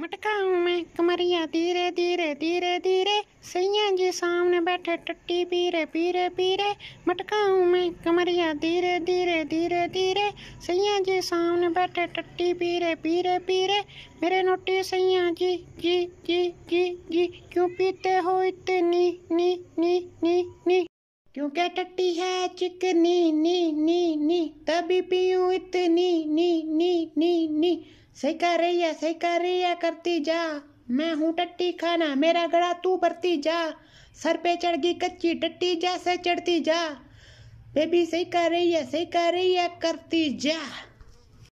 मटकाऊ में कमरिया धीरे धीरे धीरे धीरे सैया जी सामने बैठे टट्टी पीरे पीरे पीरे मटकाऊ में कमरिया धीरे धीरे धीरे धीरे सैया जी सामने बैठे टट्टी पीरे पीरे पीरे मेरे नोटी सैया जी जी जी जी जी क्यों पीते हो इतनी नी नी नी नी क्योंकि टट्टी है चिकनी नी नी नी तभी पीऊँ इतनी नी नी नी नी सैका रैया रही रैया करती जा मैं हूँ टट्टी खाना मेरा गड़ा तू भरती जा सर पे चढ़ गई कच्ची टट्टी जा से चढ़ती जा बेबी सही कर रही है सही रही है करती जा